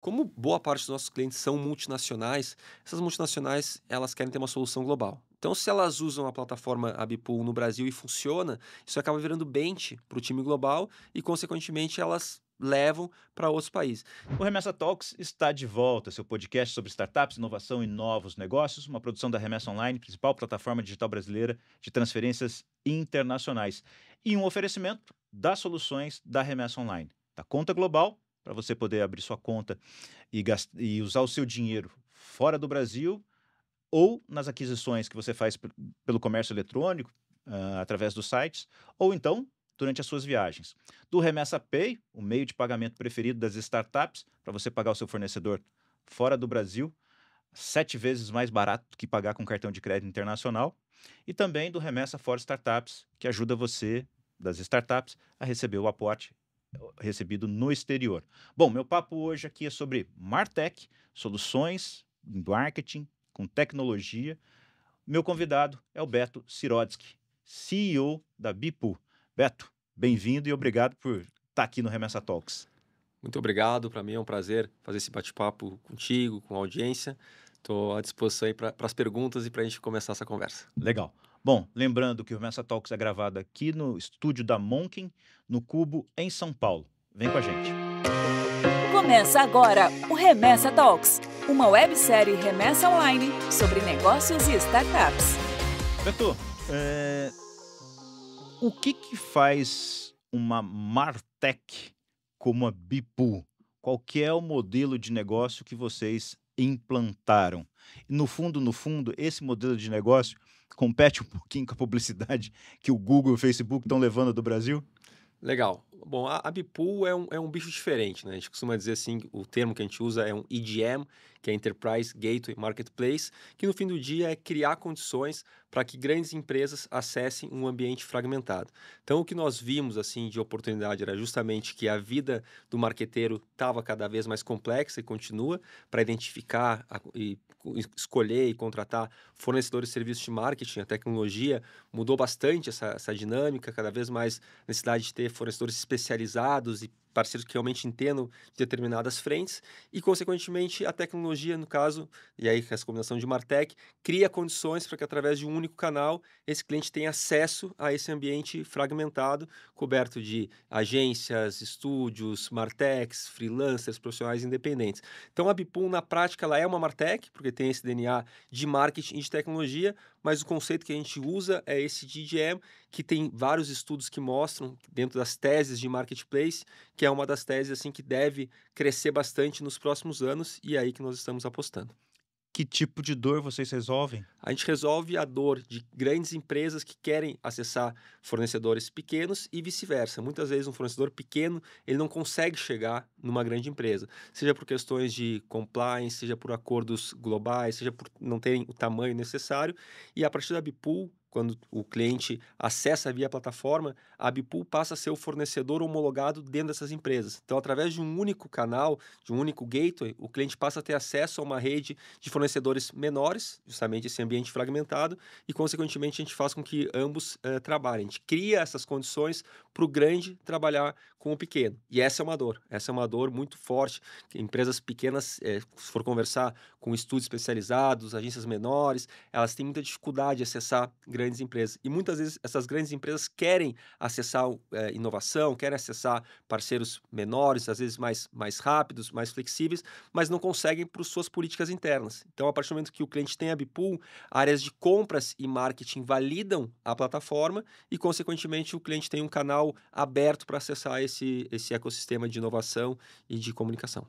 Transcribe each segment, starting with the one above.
Como boa parte dos nossos clientes são multinacionais, essas multinacionais elas querem ter uma solução global. Então, se elas usam a plataforma Abipool no Brasil e funciona, isso acaba virando bench para o time global e, consequentemente, elas levam para outros países. O Remessa Talks está de volta, seu podcast sobre startups, inovação e novos negócios, uma produção da Remessa Online, principal plataforma digital brasileira de transferências internacionais, e um oferecimento das soluções da Remessa Online, da Conta Global para você poder abrir sua conta e, e usar o seu dinheiro fora do Brasil ou nas aquisições que você faz pelo comércio eletrônico, uh, através dos sites, ou então durante as suas viagens. Do Remessa Pay, o meio de pagamento preferido das startups, para você pagar o seu fornecedor fora do Brasil, sete vezes mais barato do que pagar com cartão de crédito internacional. E também do Remessa for Startups, que ajuda você, das startups, a receber o aporte recebido no exterior. Bom, meu papo hoje aqui é sobre Martech, soluções em marketing com tecnologia. Meu convidado é o Beto Sirotsky, CEO da Bipu. Beto, bem-vindo e obrigado por estar tá aqui no Remessa Talks. Muito obrigado, para mim é um prazer fazer esse bate-papo contigo, com a audiência. Estou à disposição aí para as perguntas e para a gente começar essa conversa. Legal. Bom, lembrando que o Remessa Talks é gravado aqui no estúdio da Monkin, no Cubo, em São Paulo. Vem com a gente. Começa agora o Remessa Talks, uma websérie remessa online sobre negócios e startups. Beto, é... o que, que faz uma Martech como a Bipu? Qual que é o modelo de negócio que vocês implantaram? No fundo, no fundo, esse modelo de negócio compete um pouquinho com a publicidade que o Google e o Facebook estão levando do Brasil? Legal. Bom, a, a Bipool é um, é um bicho diferente, né? A gente costuma dizer assim, o termo que a gente usa é um EDM, que é Enterprise Gateway Marketplace, que no fim do dia é criar condições para que grandes empresas acessem um ambiente fragmentado. Então, o que nós vimos assim de oportunidade era justamente que a vida do marqueteiro estava cada vez mais complexa e continua para identificar a, e escolher e contratar fornecedores de serviços de marketing. A tecnologia mudou bastante essa, essa dinâmica, cada vez mais necessidade de ter fornecedores especializados e parceiros que realmente entendam determinadas frentes e, consequentemente, a tecnologia, no caso, e aí essa combinação de Martech, cria condições para que, através de um único canal, esse cliente tenha acesso a esse ambiente fragmentado, coberto de agências, estúdios, Martechs, freelancers, profissionais independentes. Então, a Bipum, na prática, ela é uma Martech, porque tem esse DNA de marketing e de tecnologia, mas o conceito que a gente usa é esse de que tem vários estudos que mostram dentro das teses de marketplace, que é uma das teses assim que deve crescer bastante nos próximos anos e é aí que nós estamos apostando. Que tipo de dor vocês resolvem? A gente resolve a dor de grandes empresas que querem acessar fornecedores pequenos e vice-versa. Muitas vezes um fornecedor pequeno, ele não consegue chegar numa grande empresa, seja por questões de compliance, seja por acordos globais, seja por não terem o tamanho necessário. E a partir da Bipool, quando o cliente acessa via plataforma, a Bipool passa a ser o fornecedor homologado dentro dessas empresas. Então, através de um único canal, de um único gateway, o cliente passa a ter acesso a uma rede de fornecedores menores, justamente esse ambiente fragmentado, e, consequentemente, a gente faz com que ambos eh, trabalhem. A gente cria essas condições para o grande trabalhar com o pequeno. E essa é uma dor, essa é uma dor muito forte. Empresas pequenas, é, se for conversar com estudos especializados, agências menores, elas têm muita dificuldade de acessar grandes empresas. E muitas vezes essas grandes empresas querem acessar é, inovação, querem acessar parceiros menores, às vezes mais, mais rápidos, mais flexíveis, mas não conseguem por suas políticas internas. Então, a partir do momento que o cliente tem a Bipool, áreas de compras e marketing validam a plataforma e, consequentemente, o cliente tem um canal aberto para acessar esse esse, esse ecossistema de inovação e de comunicação.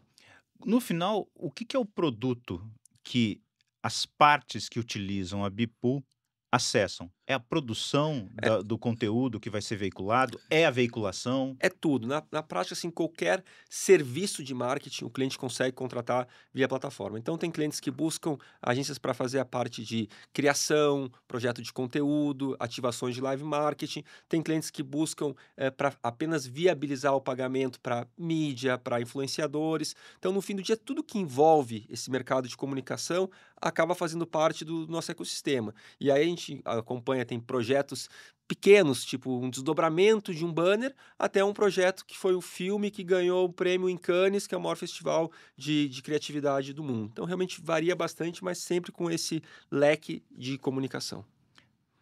No final, o que, que é o produto que as partes que utilizam a Bipool acessam? É a produção é. Da, do conteúdo que vai ser veiculado? É a veiculação? É tudo. Na, na prática, assim, qualquer serviço de marketing o cliente consegue contratar via plataforma. Então, tem clientes que buscam agências para fazer a parte de criação, projeto de conteúdo, ativações de live marketing. Tem clientes que buscam é, eh, para apenas viabilizar o pagamento para mídia, para influenciadores. Então, no fim do dia, tudo que envolve esse mercado de comunicação, acaba fazendo parte do nosso ecossistema. E aí a gente acompanha, tem projetos pequenos, tipo um desdobramento de um banner, até um projeto que foi o um filme que ganhou o prêmio em Cannes, que é o maior festival de, de criatividade do mundo. Então, realmente varia bastante, mas sempre com esse leque de comunicação.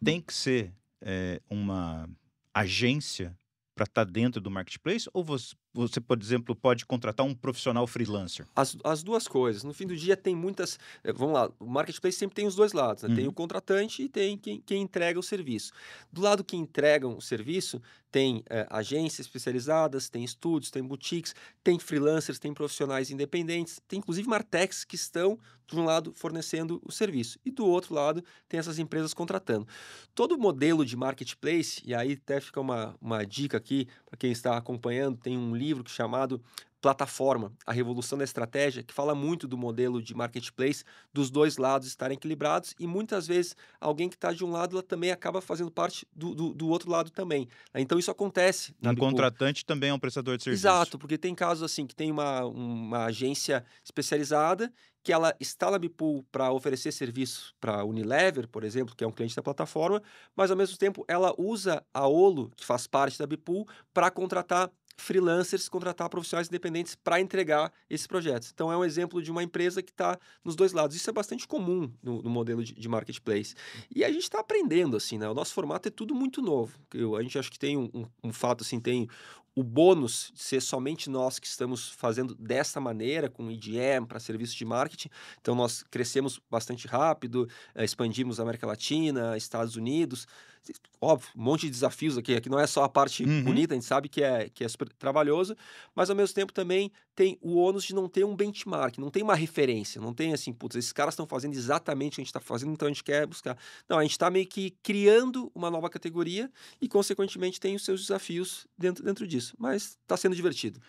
Tem que ser é, uma agência para estar tá dentro do marketplace ou você você, por exemplo, pode contratar um profissional freelancer? As, as duas coisas. No fim do dia, tem muitas. Eh, vamos lá, o marketplace sempre tem os dois lados: né? uhum. tem o uhum. contratante e tem quem, quem entrega o serviço. Do lado que entregam o serviço, tem é, agências especializadas, tem estúdios, tem boutiques, tem freelancers, tem profissionais independentes, tem inclusive Martechs que estão, de um lado, fornecendo o serviço e do outro lado, tem essas empresas contratando. Todo modelo de marketplace, e aí até fica uma, uma dica aqui para quem está acompanhando, tem um livro é chamado plataforma, a revolução da estratégia, que fala muito do modelo de marketplace, dos dois lados estarem equilibrados e muitas vezes alguém que está de um lado ela também acaba fazendo parte do, do, do outro lado também. Né? Então isso acontece. Um né? tipo contratante também é um prestador de serviço. Exato, porque tem casos assim que tem uma, uma agência especializada que ela instala a Bipool para oferecer serviço para a Unilever, por exemplo, que é um cliente da plataforma, mas ao mesmo tempo ela usa a Olo, que faz parte da Bipool, para contratar freelancers contratar profissionais independentes para entregar esses projetos. Então, é um exemplo de uma empresa que está nos dois lados. Isso é bastante comum no, no modelo de, de, marketplace. E a gente está aprendendo, assim, né? O nosso formato é tudo muito novo. Eu, a gente acho que tem um, um, um fato, assim, tem o bônus de ser somente nós que estamos fazendo dessa maneira, com IDM para serviços de marketing. Então, nós crescemos bastante rápido, eh, expandimos a América Latina, Estados Unidos. Assim, óbvio, um monte de desafios aqui. Aqui não é só a parte uhum. bonita, a gente sabe que é, que é super trabalhoso, mas ao mesmo tempo também tem o ônus de não ter um benchmark, não tem uma referência, não tem assim, putz, esses caras estão fazendo exatamente o que a gente está fazendo, então a gente quer buscar. Não, a gente está meio que criando uma nova categoria e, consequentemente, tem os seus desafios dentro, dentro disso. Mas está sendo divertido.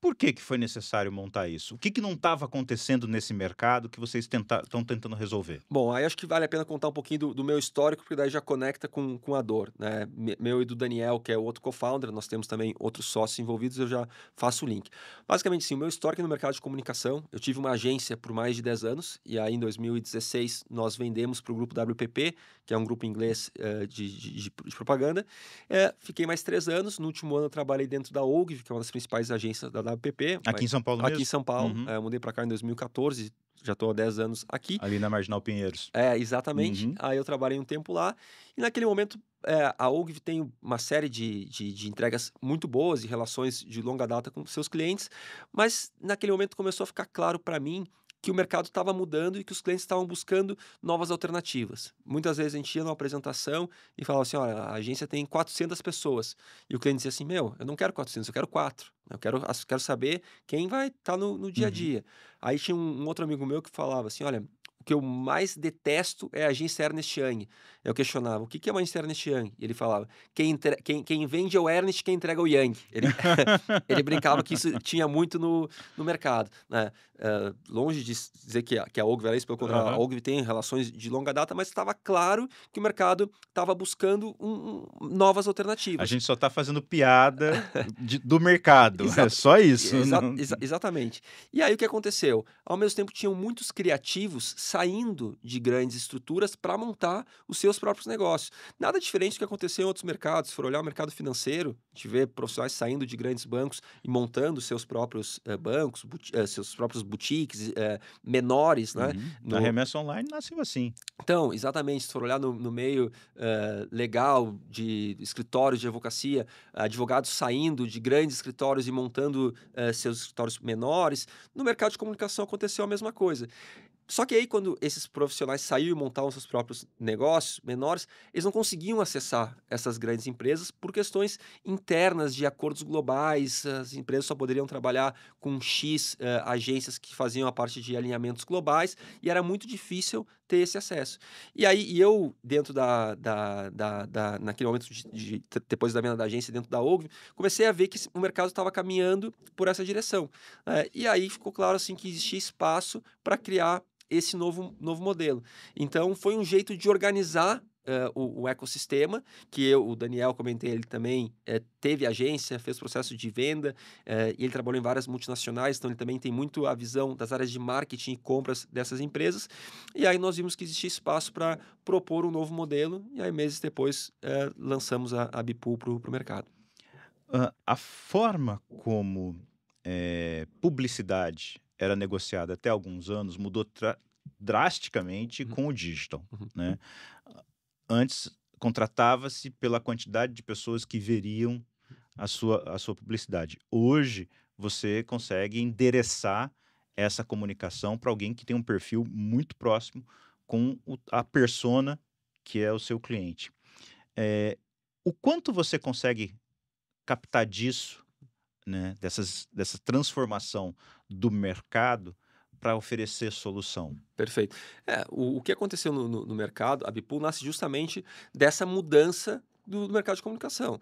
Por que, que foi necessário montar isso? O que, que não estava acontecendo nesse mercado que vocês estão tentando resolver? Bom, aí acho que vale a pena contar um pouquinho do, do meu histórico, porque daí já conecta com, com a dor. Né? Meu e do Daniel, que é o outro co-founder, nós temos também outros sócios envolvidos, eu já faço o link. Basicamente, sim, o meu histórico é no mercado de comunicação. Eu tive uma agência por mais de 10 anos, e aí em 2016 nós vendemos para o grupo WPP, que é um grupo inglês uh, de, de, de, propaganda. É, fiquei mais três anos, no último ano eu trabalhei dentro da OG, que é uma das principais agências da da PP. Aqui em São Paulo Aqui em São Paulo. Uhum. É, eu mudei para cá em 2014, já estou há 10 anos aqui. Ali na Marginal Pinheiros. É, exatamente. Uhum. Aí eu trabalhei um tempo lá. E naquele momento, é, a OGV tem uma série de, de, de, entregas muito boas e relações de longa data com seus clientes. Mas naquele momento começou a ficar claro para mim que o mercado estava mudando e que os clientes estavam buscando novas alternativas. Muitas vezes a gente ia numa apresentação e falava assim: olha, a agência tem 400 pessoas. E o cliente dizia assim: meu, eu não quero 400, eu quero quatro. Eu quero, quero saber quem vai estar tá no, no, dia a uhum. dia. Uhum. Aí tinha um, um outro amigo meu que falava assim: olha, o que eu mais detesto é a agência Ernest Young. Eu questionava, o que, que é uma agência Ernest Young? E ele falava, quem, quem, quem vende é o Ernest, quem entrega é o Young. Ele, ele brincava que isso tinha muito no, no mercado. Né? Uh, longe de dizer que a, que a Ogilvy era isso, pelo contrário, uhum. a Ogilvy tem relações de longa data, mas estava claro que o mercado estava buscando um, um, novas alternativas. A gente só está fazendo piada de, do mercado, é só isso. Exa não... exa exatamente. E aí o que aconteceu? Ao mesmo tempo, tinham muitos criativos saindo de grandes estruturas para montar os seus próprios negócios. Nada diferente do que aconteceu em outros mercados. Se for olhar o mercado financeiro, a gente vê profissionais saindo de grandes bancos e montando seus próprios eh, bancos, eh, seus próprios boutiques eh, menores, né? Uhum. No... Na remessa online nasceu assim. Então, exatamente. Se for olhar no, no meio eh, legal de escritórios de advocacia, advogados saindo de grandes escritórios e montando seus escritórios menores, no mercado de comunicação aconteceu a mesma coisa. Só que aí, quando esses profissionais saíram e montavam seus próprios negócios menores, eles não conseguiam acessar essas grandes empresas por questões internas de acordos globais. As empresas só poderiam trabalhar com X uh, agências que faziam a parte de alinhamentos globais e era muito difícil ter esse acesso. E aí, eu, dentro da, da, da, da naquele momento, de, de, depois da venda da agência, dentro da OGV, comecei a ver que o mercado estava caminhando por essa direção. Uh, e aí ficou claro assim que existia espaço para criar esse novo, novo modelo. Então, foi um jeito de organizar Uh, o, o, ecossistema, que eu, o Daniel, comentei, ele também eh, teve agência, fez processo de venda, eh, e ele trabalhou em várias multinacionais, então ele também tem muito a visão das áreas de marketing e compras dessas empresas. E aí nós vimos que existia espaço para propor um novo modelo, e aí meses depois lançamos a, a Bipool para o mercado. Ah, a forma como é, publicidade era negociada até alguns anos mudou drasticamente uhum. com o digital. Uhum. Né? Uhum. Antes, contratava-se pela quantidade de pessoas que veriam a sua, a sua publicidade. Hoje, você consegue endereçar essa comunicação para alguém que tem um perfil muito próximo com o, a persona que é o seu cliente. É, o quanto você consegue captar disso né, dessas, dessa transformação do mercado para oferecer solução. Perfeito. É, o, o, que aconteceu no, no, no mercado, a Bipool nasce justamente dessa mudança do, do mercado de comunicação.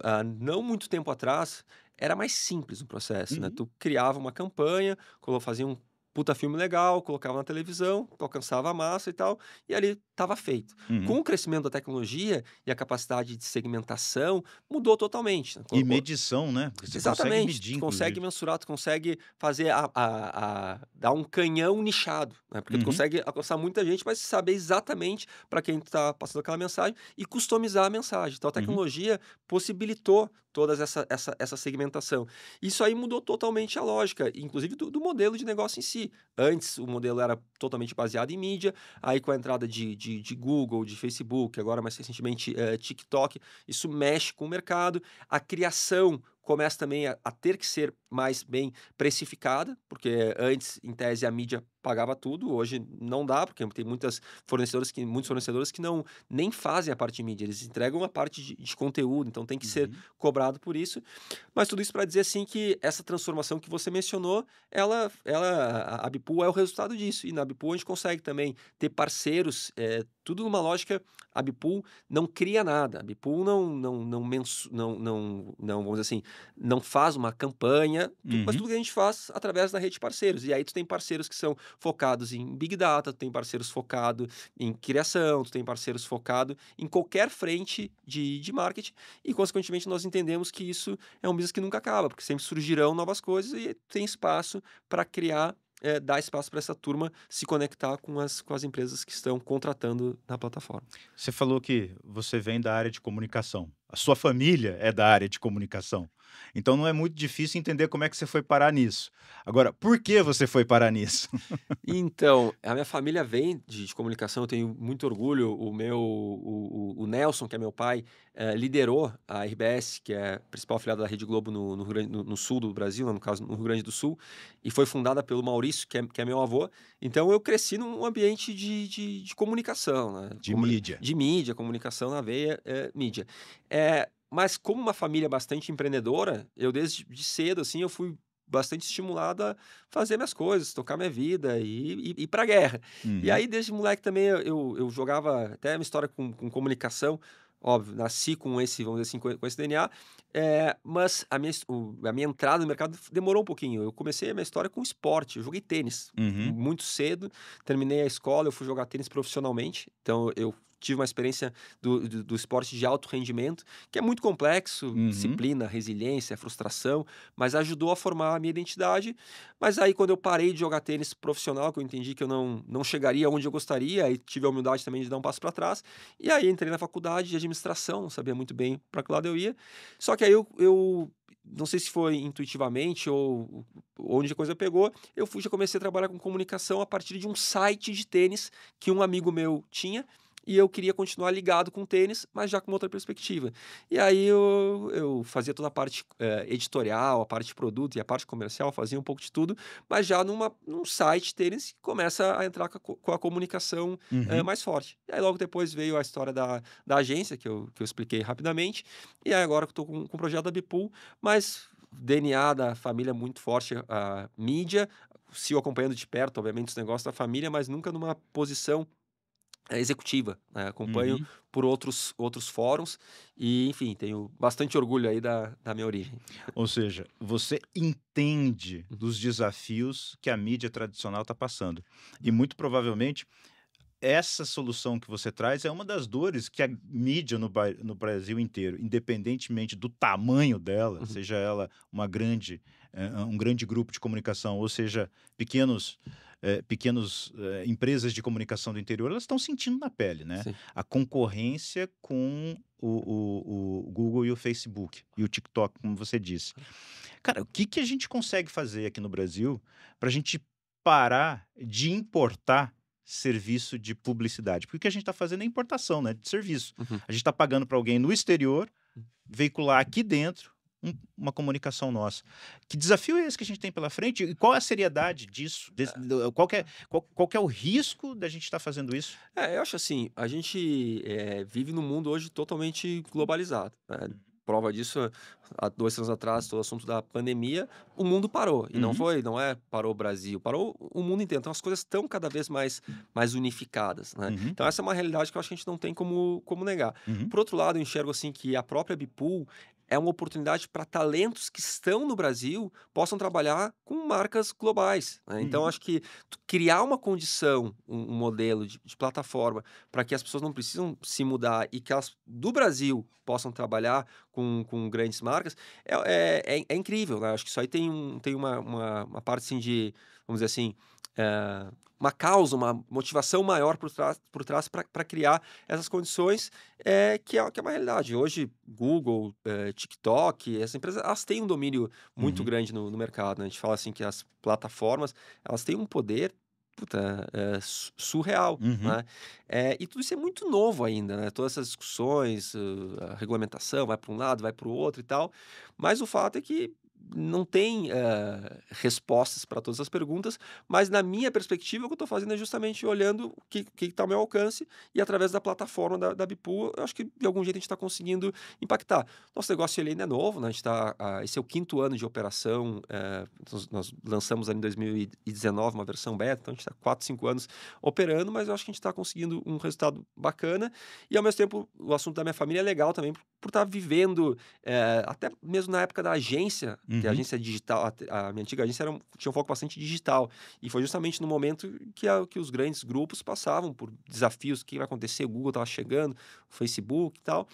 Há, não muito tempo atrás, era mais simples o processo, né? uhum. né? Tu criava uma campanha, fazia um puta filme legal, colocava na televisão, alcançava a massa e tal, e ali estava feito. Uhum. Com o crescimento da tecnologia e a capacidade de segmentação, mudou totalmente. Né? E medição, né? Você Exatamente. Consegue, medir, tu consegue mensurar, tu consegue fazer a, a, a, dar um canhão nichado, né? Porque uhum. tu consegue alcançar muita gente, mas saber exatamente para quem tu está passando aquela mensagem e customizar a mensagem. Então a uhum. tecnologia uhum. possibilitou toda essa, essa, essa segmentação. Isso aí mudou totalmente a lógica, inclusive do, do, modelo de negócio em si. Antes, o modelo era totalmente baseado em mídia, aí com a entrada de, de, de Google, de Facebook, agora mais recentemente eh, TikTok, isso mexe com o mercado. A criação, começa também a, a, ter que ser mais bem precificada, porque antes, em tese, a mídia pagava tudo, hoje não dá, porque tem muitas fornecedoras que, muitos fornecedores que não nem fazem a parte de mídia, eles entregam a parte de, de conteúdo, então tem que uhum. ser cobrado por isso. Mas tudo isso para dizer assim que essa transformação que você mencionou, ela, ela a Bipu é o resultado disso, e na Bipu a gente consegue também ter parceiros, é, tudo numa lógica, a Bipu não cria nada, a Bipu não, não, não, não, não, não, vamos dizer assim, não faz uma campanha, uhum. mas tudo que a gente faz através da rede de parceiros. E aí tu tem parceiros que são focados em Big Data, tu tem parceiros focados em criação, tu tem parceiros focados em qualquer frente de, de marketing. E, consequentemente, nós entendemos que isso é um business que nunca acaba, porque sempre surgirão novas coisas e tem espaço para criar é, dar espaço para essa turma se conectar com as, com as empresas que estão contratando na plataforma. Você falou que você vem da área de comunicação. A sua família é da área de comunicação. Então não é muito difícil entender como é que você foi parar nisso. Agora, por que você foi parar nisso? então, a minha família vem de, de, comunicação, eu tenho muito orgulho. O meu, o, o, Nelson, que é meu pai, eh, liderou a RBS, que é a principal afiliada da Rede Globo no, no, Grande, no, no sul do Brasil, no caso, no Rio Grande do Sul, e foi fundada pelo Maurício, que é, que é meu avô. Então eu cresci num ambiente de, de, de comunicação, né? De mídia. De mídia, comunicação na veia, é, mídia. É, mas como uma família bastante empreendedora, eu desde cedo, assim, eu fui bastante estimulado a fazer minhas coisas, tocar minha vida e, ir para a guerra. Uhum. E aí, desde moleque também, eu, eu jogava até uma história com, com comunicação, óbvio, nasci com esse, vamos dizer assim, com esse DNA, é, mas a minha, o, a minha entrada no mercado demorou um pouquinho. Eu comecei a minha história com esporte, eu joguei tênis uhum. muito cedo, terminei a escola, eu fui jogar tênis profissionalmente, então eu tive uma experiência do, do, do, esporte de alto rendimento, que é muito complexo, uhum. disciplina, resiliência, frustração, mas ajudou a formar a minha identidade. Mas aí, quando eu parei de jogar tênis profissional, que eu entendi que eu não, não chegaria onde eu gostaria, e tive a humildade também de dar um passo para trás, e aí entrei na faculdade de administração, não sabia muito bem para que lado eu ia. Só que aí eu, eu não sei se foi intuitivamente ou onde a coisa pegou, eu fui já comecei a trabalhar com comunicação a partir de um site de tênis que um amigo meu tinha e eu queria continuar ligado com o tênis, mas já com outra perspectiva. E aí eu, eu fazia toda a parte é, editorial, a parte de produto e a parte comercial, fazia um pouco de tudo, mas já numa, num site tênis que começa a entrar com a, com a comunicação eh, uhum. é, mais forte. E aí logo depois veio a história da, da agência, que eu, que eu expliquei rapidamente, e aí agora eu estou com, com o projeto da Bipool, mas DNA da família é muito forte, a mídia, se acompanhando de perto, obviamente, os negócios da família, mas nunca numa posição é, executiva. Né? Acompanho uhum. por outros, outros fóruns e, enfim, tenho bastante orgulho aí da, da minha origem. Ou seja, você entende uhum. dos desafios que a mídia tradicional está passando. E uhum. muito provavelmente essa solução que você traz é uma das dores que a mídia no, no Brasil inteiro, independentemente do tamanho dela, uhum. seja ela uma grande é, é um grande grupo de comunicação, ou seja, pequenos é, pequenas é, empresas de comunicação do interior, elas estão sentindo na pele, né? Sim. A concorrência com o, o, o, Google e o Facebook e o TikTok, como você disse. Cara, o que, que a gente consegue fazer aqui no Brasil para a gente parar de importar serviço de publicidade? Porque o que a gente está fazendo é importação, né? De serviço. Uhum. A gente está pagando para alguém no exterior hum. veicular aqui dentro um, uma comunicação nossa. Que desafio é esse que a gente tem pela frente? E qual é a seriedade disso? é. Qual, é, qual, qual é o risco da gente estar tá fazendo isso? É, eu acho assim, a gente é, vive num mundo hoje totalmente globalizado. Né? Uhum. prova disso, há dois anos atrás, todo o assunto da pandemia, o mundo parou. E uhum. não foi, não é parou o Brasil, parou o mundo inteiro. Então as coisas estão cada vez mais, mais unificadas. Né? Uhum. Então essa é uma realidade que eu acho que a gente não tem como, como negar. Uhum. Por outro lado, eu enxergo assim que a própria Bipool, é uma oportunidade para talentos que estão no Brasil possam trabalhar com marcas globais. Né? Então, uhum. acho que criar uma condição, um, um modelo de, de plataforma para que as pessoas não precisam se mudar e que elas do Brasil possam trabalhar com, com grandes marcas é, é, é, é incrível. Né? Acho que isso aí tem, um, tem uma, uma, uma parte assim, de, vamos dizer assim, é, uma causa, uma motivação maior por trás por trás para criar essas condições é que, é que é uma realidade hoje Google é, TikTok essas empresas elas têm um domínio muito uhum. grande no, no mercado né? a gente fala assim que as plataformas elas têm um poder puta, é, surreal, uhum. né? É, e tudo isso é muito novo ainda, né? Todas essas discussões, a regulamentação vai para um lado, vai para o outro e tal. Mas o fato é que não tem uh, respostas para todas as perguntas, mas na minha perspectiva, o que eu estou fazendo é justamente olhando o que está ao meu alcance e através da plataforma da, da Bipu, eu acho que de algum jeito a gente está conseguindo impactar. Nosso negócio ele ainda é novo, né? a gente tá, uh, esse é o quinto ano de operação, uh, nós, nós, lançamos ali em 2019 uma versão beta, então a gente está 4, 5 anos operando, mas eu acho que a gente está conseguindo um resultado bacana e ao mesmo tempo o assunto da minha família é legal também por estar tá vivendo, eh, até mesmo na época da agência, uhum Uhum. a agência digital, a, a minha antiga agência era, tinha um foco bastante digital. E foi justamente no momento que, a, que os grandes grupos passavam por desafios: o que vai acontecer? O Google estava chegando, o Facebook e tal.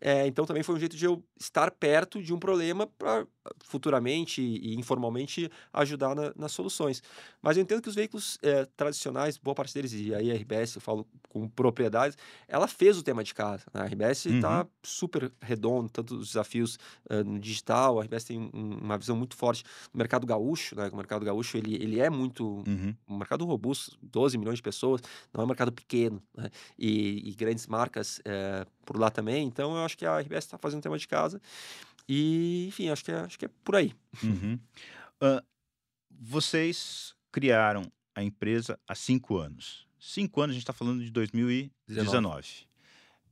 É, então também foi um jeito de eu estar perto de um problema para futuramente e, e informalmente ajudar na, nas soluções. Mas eu entendo que os veículos é, tradicionais, boa parte deles, e aí a RBS eu falo com propriedades, ela fez o tema de casa. Né? A RBS está uhum. super redondo, tanto os desafios uh, no digital, a RBS tem um, uma visão muito forte no mercado gaúcho, né? O mercado gaúcho, ele, ele é muito... Uhum. Um mercado robusto, 12 milhões de pessoas, não é um mercado pequeno, né? e, e, grandes marcas uh, por lá também, então eu acho que a RBS está fazendo tema de casa. E, enfim, acho que é, acho que é por aí. Uhum. Uh, vocês criaram a empresa há cinco anos cinco anos, a gente está falando de 2019. 19.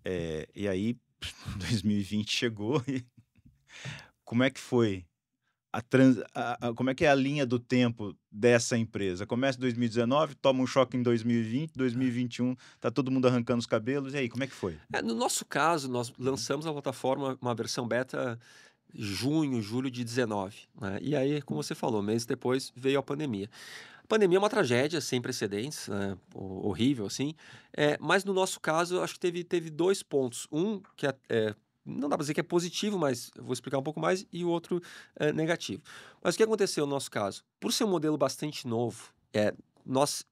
É, e aí, 2020 chegou e como é que foi? A trans, a, a, como é que é a linha do tempo dessa empresa? Começa em 2019, toma um choque em 2020, 2021, tá todo mundo arrancando os cabelos. E aí, como é que foi? É, no nosso caso, nós lançamos a plataforma uma versão beta junho, julho de 19, né? E aí, como hum. você falou, meses depois veio a pandemia pandemia é uma tragédia sem precedentes, né? horrível assim. É, mas no nosso caso, acho que teve, teve dois pontos. Um que é, é não dá para dizer que é positivo, mas vou explicar um pouco mais, e o outro é negativo. Mas o que aconteceu no nosso caso? Por ser um modelo bastante novo, é, nós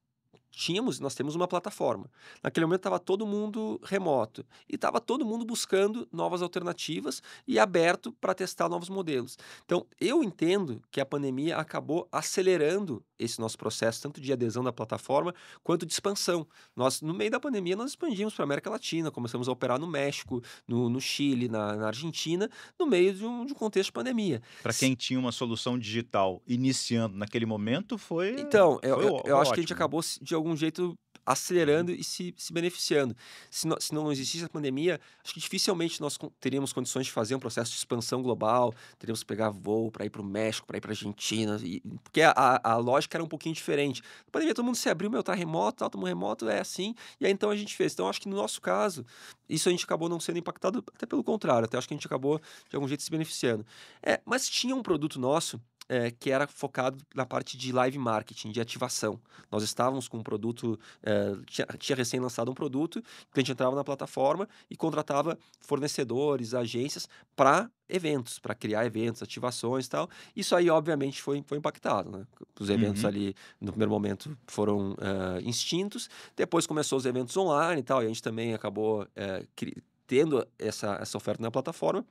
tínhamos, nós temos uma plataforma. Naquele momento estava todo mundo remoto e estava todo mundo buscando novas alternativas e aberto para testar novos modelos. Então, eu entendo que a pandemia acabou acelerando esse nosso processo, tanto de adesão da plataforma quanto de expansão. Nós, no meio da pandemia, nós expandimos para a América Latina, começamos a operar no México, no, no Chile, na, na, Argentina, no meio de um, de um contexto de pandemia. Para quem tinha uma solução digital iniciando naquele momento, foi. Então, foi, eu, eu, acho que a gente acabou de algum jeito acelerando e se, se beneficiando. Se, no, se não existisse a pandemia, acho que dificilmente nós teríamos condições de fazer um processo de expansão global, teríamos que pegar voo para ir para o México, para ir para a Argentina, e, porque a, a, lógica era um pouquinho diferente. Na pandemia, todo mundo se abriu, meu, tá remoto, tá, tamo remoto, é assim, e aí então a gente fez. Então, acho que no nosso caso, isso a gente acabou não sendo impactado, até pelo contrário, até acho que a gente acabou de algum jeito se beneficiando. É, mas tinha um produto nosso é, que era focado na parte de live marketing, de ativação. Nós estávamos com um produto, é, tinha, tinha, recém lançado um produto, o cliente entrava na plataforma e contratava fornecedores, agências para eventos, para criar eventos, ativações e tal. Isso aí, obviamente, foi, foi impactado. Né? Os eventos uhum. ali, no primeiro momento, foram uh, extintos. Depois começou os eventos online e tal, e a gente também acabou uh, tendo essa, essa oferta na plataforma.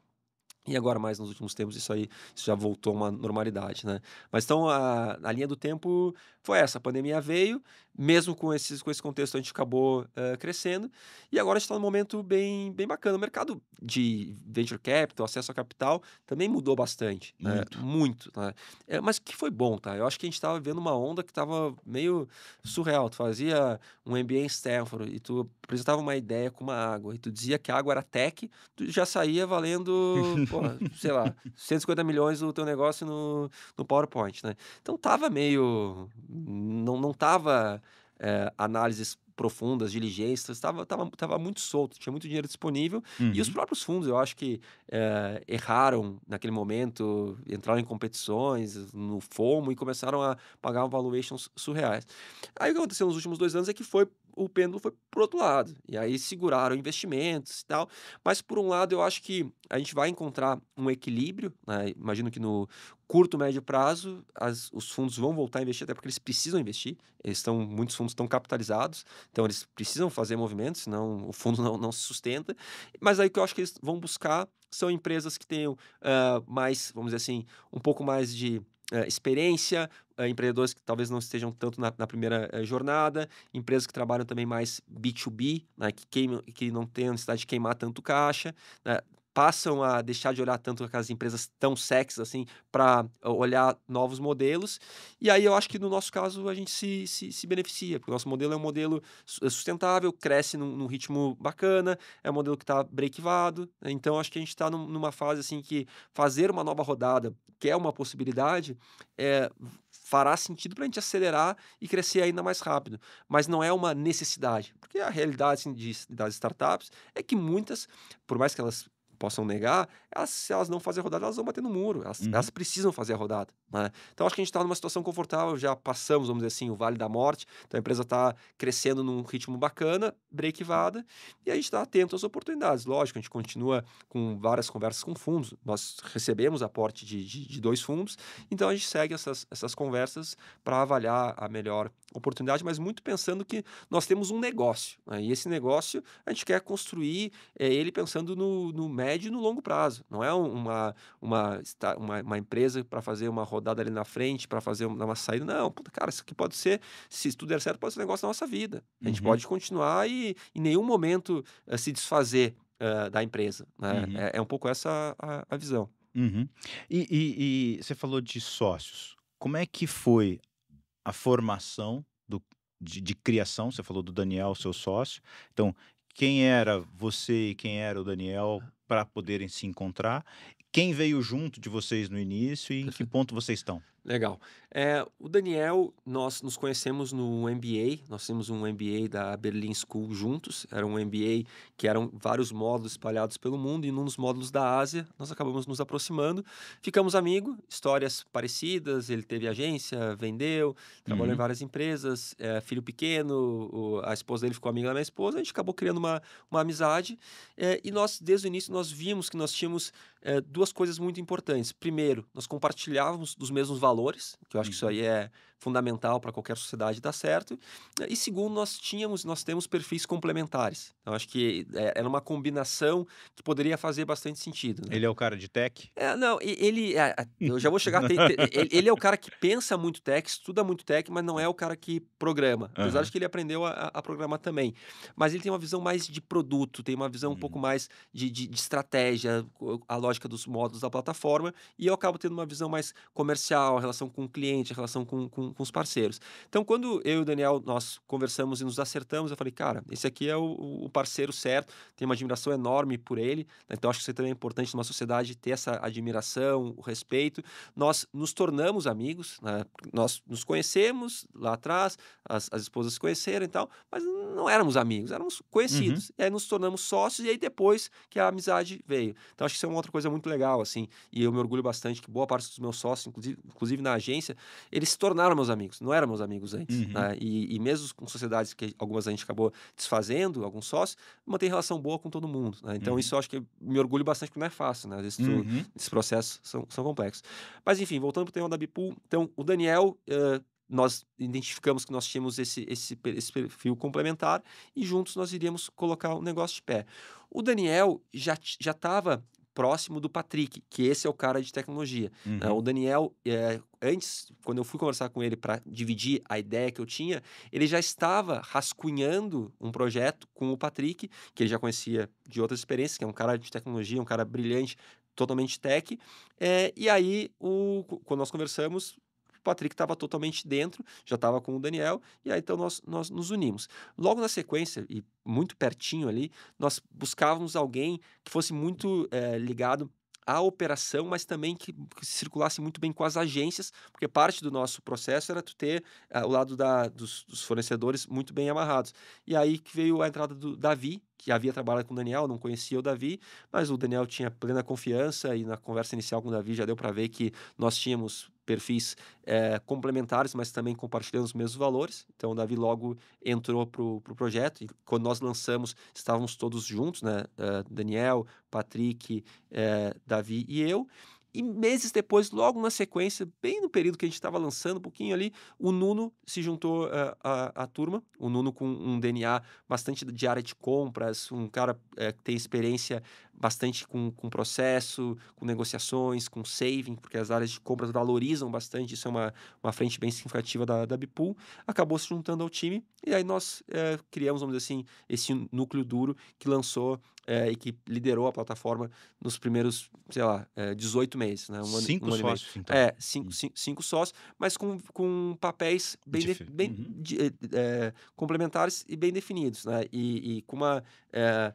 E agora, mais nos últimos tempos, isso aí isso já voltou a uma normalidade, né? Mas então, a, a linha do tempo foi essa. A pandemia veio, mesmo com, esses, com esse contexto a gente acabou uh, crescendo, e agora a gente está num momento bem, bem bacana. O mercado de venture capital, acesso a capital, também mudou bastante. Muito. Né? Muito. Né? É, mas que foi bom, tá? Eu acho que a gente estava vendo uma onda que estava meio surreal. Tu fazia um MBA em Stanford e tu apresentava uma ideia com uma água, e tu dizia que a água era tech, tu já saía valendo, porra, sei lá, 150 milhões o teu negócio no, no PowerPoint, né? Então tava meio não não tava é, análises profundas, diligências, estava tava, tava muito solto, tinha muito dinheiro disponível. Uhum. E os uhum. próprios fundos, eu acho que é, erraram naquele momento, entraram em competições, no FOMO e começaram a pagar valuations surreais. Aí o que aconteceu nos últimos dois anos é que foi o pêndulo foi para outro lado. E aí seguraram investimentos e tal. Mas, por um lado, eu acho que a gente vai encontrar um equilíbrio. Né? Imagino que no curto, médio prazo, as, os fundos vão voltar a investir, até porque eles precisam investir. Eles estão, muitos fundos estão capitalizados, então eles precisam fazer movimentos, senão o fundo não, não se sustenta. Mas aí que eu acho que eles vão buscar são empresas que tenham uh, mais, vamos dizer assim, um pouco mais de Uh, experiência, Uh, empreendedores que talvez não estejam tanto na, na primeira uh, jornada, empresas que trabalham também mais B2B, né, que, queimam, que não têm a necessidade de queimar tanto caixa, né, passam a deixar de olhar tanto aquelas empresas tão sexy assim para eh, olhar novos modelos. E aí eu acho que no nosso caso a gente se, se, se beneficia, porque o nosso modelo é um modelo sustentável, cresce num, num ritmo bacana, é um modelo que está brequivado. Né. Então acho que a gente está num, numa fase assim que fazer uma nova rodada, que é uma possibilidade, é, fará sentido para a gente acelerar e crescer ainda mais rápido. Mas não é uma necessidade, porque a realidade assim, de, das startups é que muitas, por mais que elas possam negar, elas, se elas não fazem a rodada, elas vão bater no muro. Elas, uhum. elas precisam fazer a rodada. Né? Então, acho que a gente está numa situação confortável, já passamos, vamos dizer assim, o vale da morte. Então, a empresa está crescendo num ritmo bacana, break vada e a gente está atento às oportunidades. Lógico, a gente continua com várias conversas com fundos. Nós recebemos aporte de, de, de dois fundos, então a gente segue essas, essas conversas para avaliar a melhor oportunidade, mas muito pensando que nós temos um negócio. Né? E esse negócio a gente quer construir é, ele pensando no, no, médio e no longo prazo. Não é uma, uma, uma, uma empresa para fazer uma rodada ali na frente, para fazer uma, uma saída. Não, puta, cara, isso aqui pode ser, se tudo der certo, pode ser um negócio da nossa vida. A gente uhum. pode continuar e em nenhum momento é, se desfazer eh, da empresa. Né? Uhum. É, é, um pouco essa a, a visão. Uhum. E, e, e você falou de sócios. Como é que foi a formação do, de, de, criação. Você falou do Daniel, seu sócio. Então, quem era você e quem era o Daniel para poderem se encontrar? Quem veio junto de vocês no início e em que ponto vocês estão? Legal. É, o Daniel, nós nos conhecemos no MBA, nós temos um MBA da Berlin School juntos, era um MBA que eram vários módulos espalhados pelo mundo e num dos módulos da Ásia nós acabamos nos aproximando, ficamos amigos, histórias parecidas, ele teve agência, vendeu, trabalhou uhum. em várias empresas, é, filho pequeno, a esposa dele ficou amiga da minha esposa, a gente acabou criando uma, uma amizade é, e nós, desde o início, nós vimos que nós tínhamos é, duas coisas muito importantes. Primeiro, nós compartilhávamos dos mesmos valores, que eu acho uhum. que isso uhum. aí é fundamental para qualquer sociedade dar certo. E segundo, nós tínhamos, nós temos perfis complementares. Então, acho que é, era uma combinação que poderia fazer bastante sentido. Né? Ele é o cara de tech? É, não, ele. É, é, eu já vou chegar. Ter, ele, ele, é o cara que pensa muito tech, estuda muito tech, mas não é o cara que programa. Apesar uhum. de que ele aprendeu a, a, programar também. Mas ele tem uma visão mais de produto, tem uma visão uhum. um pouco hum. mais de, de, de estratégia, a lógica dos módulos da plataforma. E eu acabo tendo uma visão mais comercial, relação com o cliente, relação com, com com os parceiros. Então, quando eu e o Daniel, nós conversamos e nos acertamos, eu falei, cara, esse aqui é o, o parceiro certo, tenho uma admiração enorme por ele, né? então acho que isso também é importante numa sociedade ter essa admiração, o respeito. Nós nos tornamos amigos, né? nós nos conhecemos lá atrás, as, as esposas se conheceram e tal, mas não éramos amigos, éramos conhecidos. Uhum. E aí nos tornamos sócios e aí depois que a amizade veio. Então acho que isso é uma outra coisa muito legal, assim, e eu me orgulho bastante que boa parte dos meus sócios, inclusive, inclusive na agência, eles se tornaram meus amigos, não eram meus amigos antes. Uhum. Né? E, e, mesmo com sociedades que algumas a gente acabou desfazendo, alguns sócios, mantém relação boa com todo mundo. Né? Então, uhum. isso eu acho que me orgulho bastante, porque não é fácil, né? Às uhum. esses processos são, são complexos. Mas, enfim, voltando para o tema da Bipool, então, o Daniel. Uh, nós identificamos que nós tínhamos esse, esse, esse perfil complementar e juntos nós iríamos colocar o negócio de pé. O Daniel já estava próximo do Patrick, que esse é o cara de tecnologia. Né? Uhum. o Daniel, é, antes, quando eu fui conversar com ele para dividir a ideia que eu tinha, ele já estava rascunhando um projeto com o Patrick, que ele já conhecia de outras experiências, que é um cara de tecnologia, um cara brilhante, totalmente tech. É, e aí, o, quando nós conversamos, Patrick estava totalmente dentro, já estava com o Daniel, e aí então nós, nós nos unimos. Logo na sequência, e muito pertinho ali, nós buscávamos alguém que fosse muito é, ligado à operação, mas também que, que, circulasse muito bem com as agências, porque parte do nosso processo era tu ter eh, o lado da, dos, dos, fornecedores muito bem amarrados. E aí que veio a entrada do Davi, que havia trabalhado com o Daniel, não conhecia o Davi, mas o Daniel tinha plena confiança e na conversa inicial com o Davi já deu para ver que nós tínhamos perfis é, complementares, mas também compartilhando os mesmos valores. Então, o Davi logo entrou para o pro projeto e quando nós lançamos, estávamos todos juntos, né? Uh, Daniel, Patrick, uh, Davi e eu. E meses depois, logo na sequência, bem no período que a gente estava lançando, um pouquinho ali, o Nuno se juntou à turma. O Nuno com um DNA bastante de área de compras, um cara que tem experiência bastante com, com processo, com negociações, com saving, porque as áreas de compras valorizam bastante, isso é uma, uma frente bem significativa da, da Bipool, acabou se juntando ao time e aí nós é, criamos, vamos dizer assim, esse núcleo duro que lançou é, e que liderou a plataforma nos primeiros, sei lá, é, 18 meses, né? Um ano, cinco um ano sócios, então. É, cinco, hum. cinco, cinco, sócios, mas com, com papéis bem, de, bem uhum. de, é, complementares e bem definidos, né? E, e com uma é,